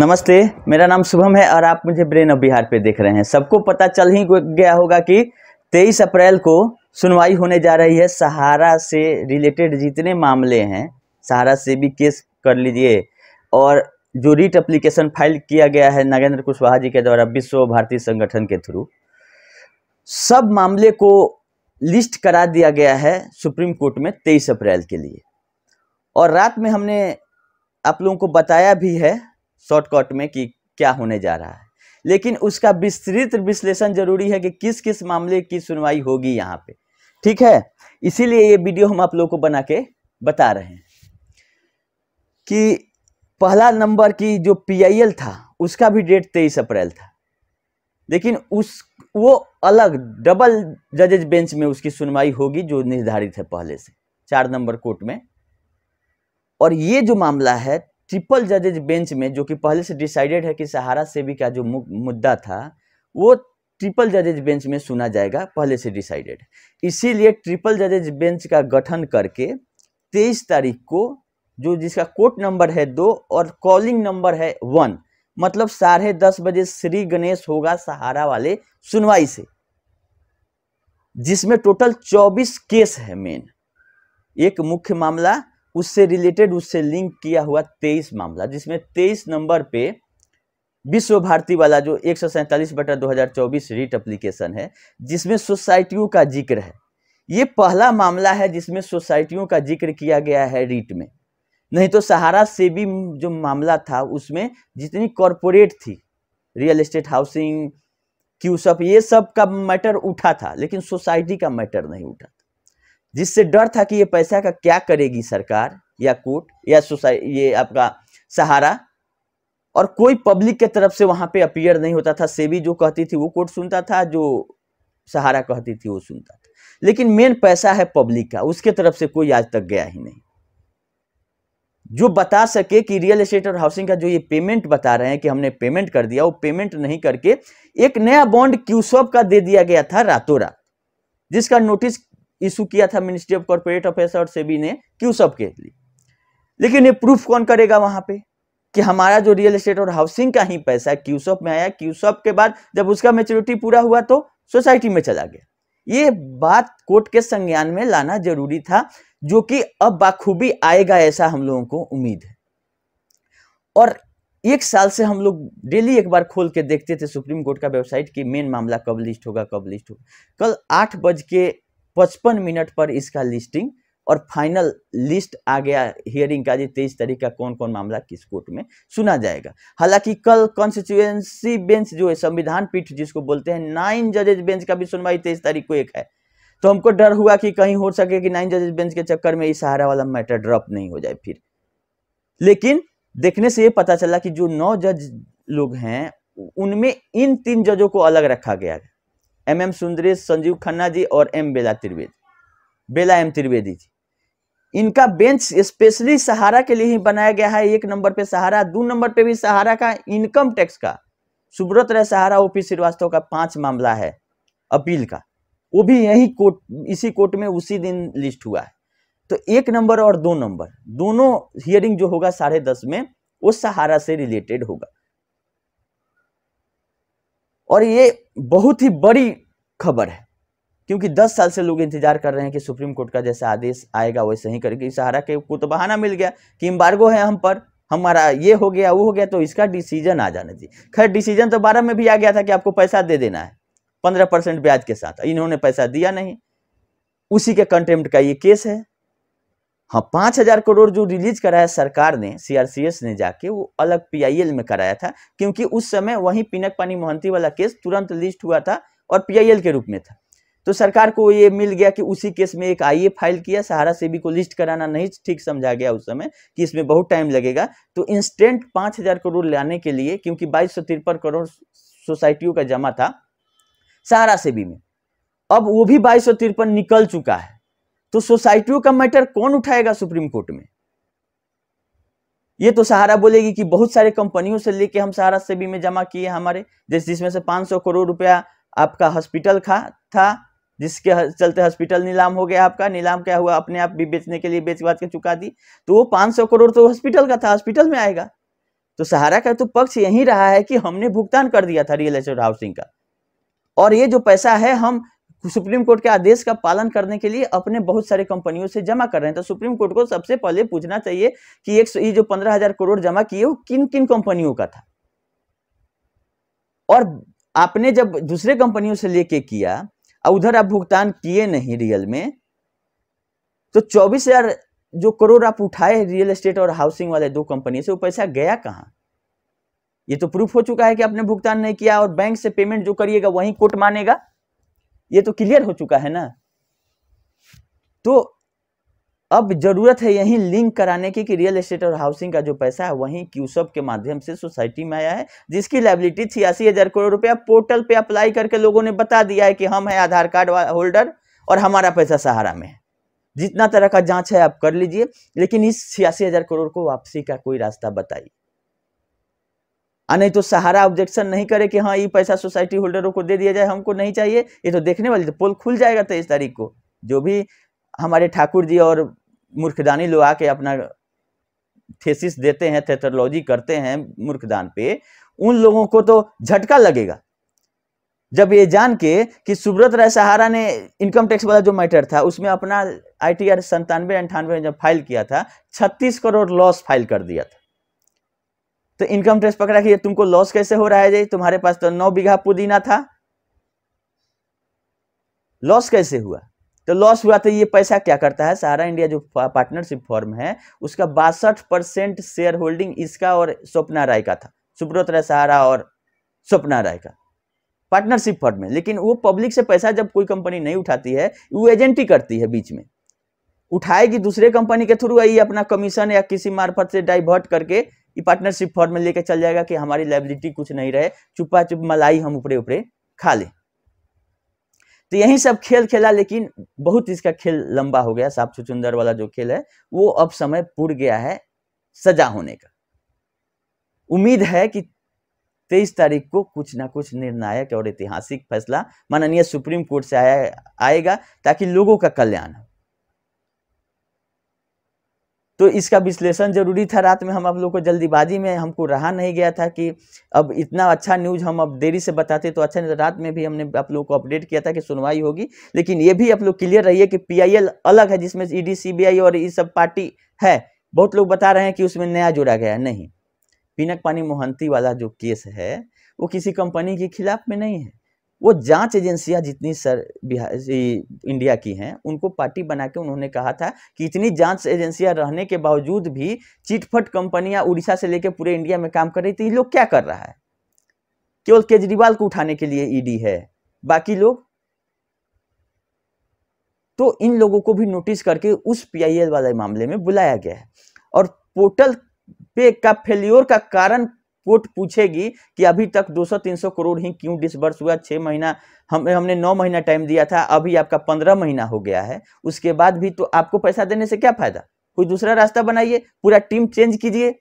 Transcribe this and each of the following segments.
नमस्ते मेरा नाम शुभम है और आप मुझे ब्रेन ऑफ बिहार पे देख रहे हैं सबको पता चल ही गया होगा कि 23 अप्रैल को सुनवाई होने जा रही है सहारा से रिलेटेड जितने मामले हैं सहारा से भी केस कर लीजिए और जो रीट अप्लीकेशन फाइल किया गया है नागेंद्र कुशवाहा जी के द्वारा विश्व भारती संगठन के थ्रू सब मामले को लिस्ट करा दिया गया है सुप्रीम कोर्ट में तेईस अप्रैल के लिए और रात में हमने आप लोगों को बताया भी है शॉर्टकट में कि क्या होने जा रहा है लेकिन उसका विस्तृत विश्लेषण जरूरी है कि किस किस मामले की सुनवाई होगी यहाँ पे ठीक है इसीलिए ये वीडियो हम आप लोग को बना के बता रहे हैं कि पहला नंबर की जो पी था उसका भी डेट तेईस अप्रैल था लेकिन उस वो अलग डबल जजेज बेंच में उसकी सुनवाई होगी जो निर्धारित है पहले से चार नंबर कोर्ट में और ये जो मामला है ट्रिपल जजेज बेंच में जो कि पहले से डिसाइडेड है कि सहारा सेवी का जो मुद्दा था वो ट्रिपल जजेज बेंच में सुना जाएगा पहले से डिसाइडेड इसीलिए ट्रिपल जजेज बेंच का गठन करके तेईस तारीख को जो जिसका कोर्ट नंबर है दो और कॉलिंग नंबर है वन मतलब साढ़े दस बजे श्री गणेश होगा सहारा वाले सुनवाई से जिसमें टोटल चौबीस केस है मेन एक मुख्य मामला उससे रिलेटेड उससे लिंक किया हुआ तेईस मामला जिसमें तेईस नंबर पे विश्व भारती वाला जो एक सौ सैंतालीस बटा दो हज़ार चौबीस रीट अप्लीकेशन है जिसमें सोसाइटियों का जिक्र है ये पहला मामला है जिसमें सोसाइटियों का जिक्र किया गया है रीट में नहीं तो सहारा से भी जो मामला था उसमें जितनी कॉरपोरेट थी रियल एस्टेट हाउसिंग क्यूसअप ये सब का मैटर उठा था लेकिन सोसाइटी का मैटर नहीं उठा जिससे डर था कि ये पैसा का क्या करेगी सरकार या कोर्ट या सोसाइटी ये आपका सहारा और कोई पब्लिक के तरफ से वहां पे अपियर नहीं होता था सेबी जो कहती थी वो कोर्ट सुनता था जो सहारा कहती थी वो सुनता था लेकिन मेन पैसा है पब्लिक का उसके तरफ से कोई आज तक गया ही नहीं जो बता सके कि रियल एस्टेट और हाउसिंग का जो ये पेमेंट बता रहे हैं कि हमने पेमेंट कर दिया वो पेमेंट नहीं करके एक नया बॉन्ड क्यूसॉप का दे दिया गया था रातों रात जिसका नोटिस इशू किया था मिनिस्ट्री ऑफ कॉर्पोरेट अफेयर्स और सेबी ने क्यू सब के लिए लेकिन ये प्रूफ कौन करेगा वहां पे कि हमारा जो रियल एस्टेट और हाउसिंग का ही पैसा क्यूसॉप में आया क्यूसॉप के बाद जब उसका मेच्योरिटी पूरा हुआ तो सोसाइटी में चला गया ये बात कोर्ट के संज्ञान में लाना जरूरी था जो कि अब बाखूबी आएगा ऐसा हम लोगों को उम्मीद है और एक साल से हम लोग डेली एक बार खोल के देखते थे सुप्रीम कोर्ट का वेबसाइट कि मेन मामला कब लिस्ट होगा कब लिस्ट होगा कल आठ बज के पचपन मिनट पर इसका लिस्टिंग और फाइनल लिस्ट आ गया हियरिंग का जी तेईस तारीख का कौन कौन मामला किस कोर्ट में सुना जाएगा हालांकि कल कॉन्स्टिट्यूएंसी बेंच जो है संविधान पीठ जिसको बोलते हैं नाइन जजेज बेंच का भी सुनवाई तेईस तारीख को एक है तो हमको डर हुआ कि कहीं हो सके कि नाइन जजेज बेंच के चक्कर में इस सहारा वाला मैटर ड्रॉप नहीं हो जाए फिर लेकिन देखने से ये पता चला कि जो नौ जज लोग हैं उनमें इन तीन जजों को अलग रखा गया है एम एम सुंदरेश संजीव खन्ना जी और एम बेला त्रिवेदी बेला एम त्रिवेदी जी इनका बेंच स्पेशली सहारा के लिए ही बनाया गया है एक नंबर पे सहारा दो नंबर पे भी सहारा का इनकम टैक्स का सुब्रत राय सहारा ओपी श्रीवास्तव का पांच मामला है अपील का वो भी यही कोर्ट इसी कोर्ट में उसी दिन लिस्ट हुआ है तो एक नंबर और दो नंबर दोनों हियरिंग जो होगा साढ़े दस में वो सहारा से रिलेटेड होगा और ये बहुत ही बड़ी खबर है क्योंकि 10 साल से लोग इंतजार कर रहे हैं कि सुप्रीम कोर्ट का जैसा आदेश आएगा वैसे ही करेगी सहारा के को तो बहाना मिल गया कि इम्बार्गो है हम पर हमारा ये हो गया वो हो गया तो इसका डिसीजन आ जाना चाहिए खैर डिसीजन तो बारह में भी आ गया था कि आपको पैसा दे देना है पंद्रह परसेंट ब्याज के साथ इन्होंने पैसा दिया नहीं उसी के कंटेम्प्ट का ये केस है हाँ पाँच हजार करोड़ जो रिलीज कराया सरकार ने सीआरसीएस ने जाके वो अलग पीआईएल में कराया था क्योंकि उस समय वही पिनक पानी मोहंती वाला केस तुरंत लिस्ट हुआ था और पीआईएल के रूप में था तो सरकार को ये मिल गया कि उसी केस में एक आईए फाइल e किया सहारा भी को लिस्ट कराना नहीं ठीक समझा गया उस समय कि इसमें बहुत टाइम लगेगा तो इंस्टेंट पाँच हजार करोड़ लाने के लिए क्योंकि बाईस सौ तिरपन करोड़ सोसाइटियों का जमा था सहारा सेबी में अब वो भी बाईस सौ तिरपन निकल चुका है तो सोसाइटियों का मैटर कौन उठाएगा सुप्रीम कोर्ट में ये तो सहारा बोलेगी कि बहुत सारे कंपनियों से लेके हम सहारा से भी में जमा किए हमारे जैसे जिसमें से 500 करोड़ रुपया आपका हॉस्पिटल खा था जिसके चलते हॉस्पिटल नीलाम हो गया आपका नीलाम क्या हुआ अपने आप भी बेचने के लिए बेच बाज के चुका दी तो वो 500 करोड़ तो हॉस्पिटल का था हॉस्पिटल में आएगा तो सहारा का तो पक्ष यही रहा है कि हमने भुगतान कर दिया था रियल एस्टेट हाउसिंग का और ये जो पैसा है हम सुप्रीम कोर्ट के आदेश का पालन करने के लिए अपने बहुत सारे कंपनियों से जमा कर रहे हैं तो सुप्रीम कोर्ट को सबसे पहले पूछना चाहिए कि एक ये जो पंद्रह हजार करोड़ जमा किए वो किन किन कंपनियों का था और आपने जब दूसरे कंपनियों से लेके किया और उधर आप भुगतान किए नहीं रियल में तो चौबीस हजार जो करोड़ आप उठाए रियल एस्टेट और हाउसिंग वाले दो कंपनी से वो पैसा गया कहाँ ये तो प्रूफ हो चुका है कि आपने भुगतान नहीं किया और बैंक से पेमेंट जो करिएगा वही कोर्ट मानेगा ये तो क्लियर हो चुका है ना तो अब जरूरत है यही लिंक कराने की कि रियल एस्टेट और हाउसिंग का जो पैसा है वहीं क्यूसअप के माध्यम से सोसाइटी में आया है जिसकी लाइबिलिटी छियासी हजार करोड़ रुपया पोर्टल पे अप्लाई करके लोगों ने बता दिया है कि हम है आधार कार्ड होल्डर और हमारा पैसा सहारा में है जितना तरह का जांच है आप कर लीजिए लेकिन इस छियासी हजार करोड़ को वापसी का कोई रास्ता बताइए आ नहीं तो सहारा ऑब्जेक्शन नहीं करे कि हाँ ये पैसा सोसाइटी होल्डरों को दे दिया जाए हमको नहीं चाहिए ये तो देखने वाली तो पोल खुल जाएगा तेईस तारीख को जो भी हमारे ठाकुर जी और मूर्खदानी लोग आके अपना थेसिस देते हैं थेथरोलॉजी करते हैं मूर्खदान पे उन लोगों को तो झटका लगेगा जब ये जान के कि सुब्रत राय सहारा ने इनकम टैक्स वाला जो मैटर था उसमें अपना आई टी आर संतानवे अंठानवे जब फाइल किया था छत्तीस करोड़ लॉस फाइल कर दिया था तो इनकम टैक्स पकड़ा कि तुमको लॉस कैसे हो रहा है जी तुम्हारे पास तो नौ बीघा पुदीना था लॉस कैसे हुआ तो लॉस हुआ तो ये पैसा क्या करता है सारा इंडिया जो पार्टनरशिप फॉर्म है उसका बासठ परसेंट शेयर होल्डिंग इसका और स्वप्ना राय का था सुब्रत राय सहारा और स्वप्ना राय का पार्टनरशिप फॉर्म में लेकिन वो पब्लिक से पैसा जब कोई कंपनी नहीं उठाती है वो एजेंटी करती है बीच में उठाएगी दूसरे कंपनी के थ्रू अपना कमीशन या किसी मार्फत से डाइवर्ट करके ये पार्टनरशिप फॉर्म में लेकर चल जाएगा कि हमारी लाइबिलिटी कुछ नहीं रहे चुपा चुप मलाई हम ऊपरे ऊपरे खा लें तो यही सब खेल खेला लेकिन बहुत इसका खेल लंबा हो गया साफ सुचुंदर वाला जो खेल है वो अब समय पूर गया है सजा होने का उम्मीद है कि तेईस तारीख को कुछ ना कुछ निर्णायक और ऐतिहासिक फैसला माननीय सुप्रीम कोर्ट से आया आएगा ताकि लोगों का कल्याण हो तो इसका विश्लेषण जरूरी था रात में हम आप लोग को जल्दीबाजी में हमको रहा नहीं गया था कि अब इतना अच्छा न्यूज़ हम अब देरी से बताते तो अच्छा नहीं रात में भी हमने आप लोग को अपडेट किया था कि सुनवाई होगी लेकिन ये भी आप लोग क्लियर रहिए कि पीआईएल अलग है जिसमें ईडी सीबीआई और ये सब पार्टी है बहुत लोग बता रहे हैं कि उसमें नया जोड़ा गया नहीं पिनक पानी मोहंती वाला जो केस है वो किसी कंपनी के खिलाफ में नहीं है वो जांच एजेंसियां जितनी सर इंडिया की हैं उनको पार्टी बना के उन्होंने कहा था कि इतनी जांच एजेंसियां रहने के बावजूद भी चिटफट कंपनियां उड़ीसा से लेकर पूरे इंडिया में काम कर रही थी लोग क्या कर रहा है केवल केजरीवाल को उठाने के लिए ईडी है बाकी लोग तो इन लोगों को भी नोटिस करके उस पीआईएल वाले मामले में बुलाया गया है और पोर्टल पे का फेल्योर का कारण कोर्ट पूछेगी कि अभी तक 200-300 करोड़ ही क्यों डिसबर्स हुआ छः महीना हम हमने नौ महीना टाइम दिया था अभी आपका पंद्रह महीना हो गया है उसके बाद भी तो आपको पैसा देने से क्या फायदा कोई दूसरा रास्ता बनाइए पूरा टीम चेंज कीजिए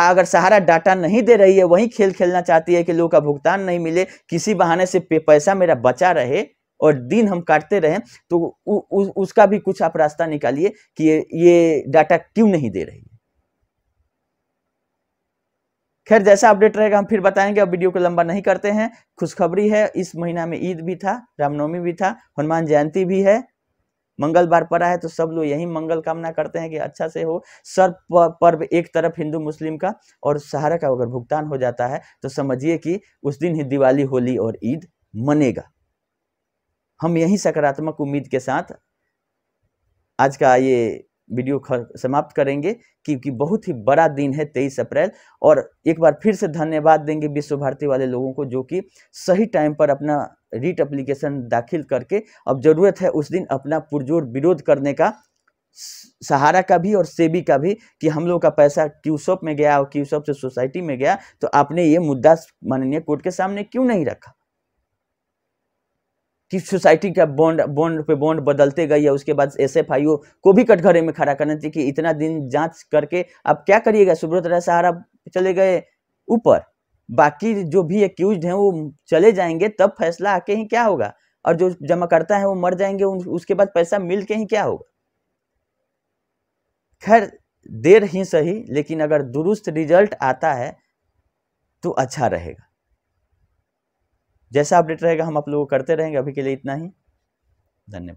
अगर सहारा डाटा नहीं दे रही है वही खेल खेलना चाहती है कि लोगों का भुगतान नहीं मिले किसी बहाने से पैसा मेरा बचा रहे और दिन हम काटते रहें तो उ, उ, उसका भी कुछ आप रास्ता निकालिए कि ये, ये डाटा क्यों नहीं दे रही खैर जैसा अपडेट रहेगा हम फिर बताएंगे अब वीडियो को लंबा नहीं करते हैं खुशखबरी है इस महीना में ईद भी था रामनवमी भी था हनुमान जयंती भी है मंगलवार पड़ा है तो सब लोग यही मंगल कामना करते हैं कि अच्छा से हो सर्व पर्व एक तरफ हिंदू मुस्लिम का और सहारा का अगर भुगतान हो जाता है तो समझिए कि उस दिन ही दिवाली होली और ईद मनेगा हम यही सकारात्मक उम्मीद के साथ आज का ये वीडियो समाप्त करेंगे क्योंकि बहुत ही बड़ा दिन है तेईस अप्रैल और एक बार फिर से धन्यवाद देंगे विश्व भारती वाले लोगों को जो कि सही टाइम पर अपना रीट अप्लीकेशन दाखिल करके अब ज़रूरत है उस दिन अपना पुरजोर विरोध करने का सहारा का भी और सेबी का भी कि हम लोग का पैसा क्यूसॉप में गया और क्यूसॉप से सोसाइटी में गया तो आपने ये मुद्दा माननीय कोर्ट के सामने क्यों नहीं रखा कि सोसाइटी का बॉन्ड बॉन्ड पे बॉन्ड बदलते गई है उसके बाद एस एफ आई ओ को भी कटघरे में खड़ा करना चाहिए कि इतना दिन जांच करके अब क्या करिएगा सुब्रत राय सहारा चले गए ऊपर बाकी जो भी एक्यूज हैं वो चले जाएंगे तब फैसला आके ही क्या होगा और जो जमाकर्ता है वो मर जाएंगे उसके बाद पैसा मिल के ही क्या होगा खैर देर ही सही लेकिन अगर दुरुस्त रिजल्ट आता है तो अच्छा रहेगा जैसा अपडेट रहेगा हम आप लोगों को करते रहेंगे अभी के लिए इतना ही धन्यवाद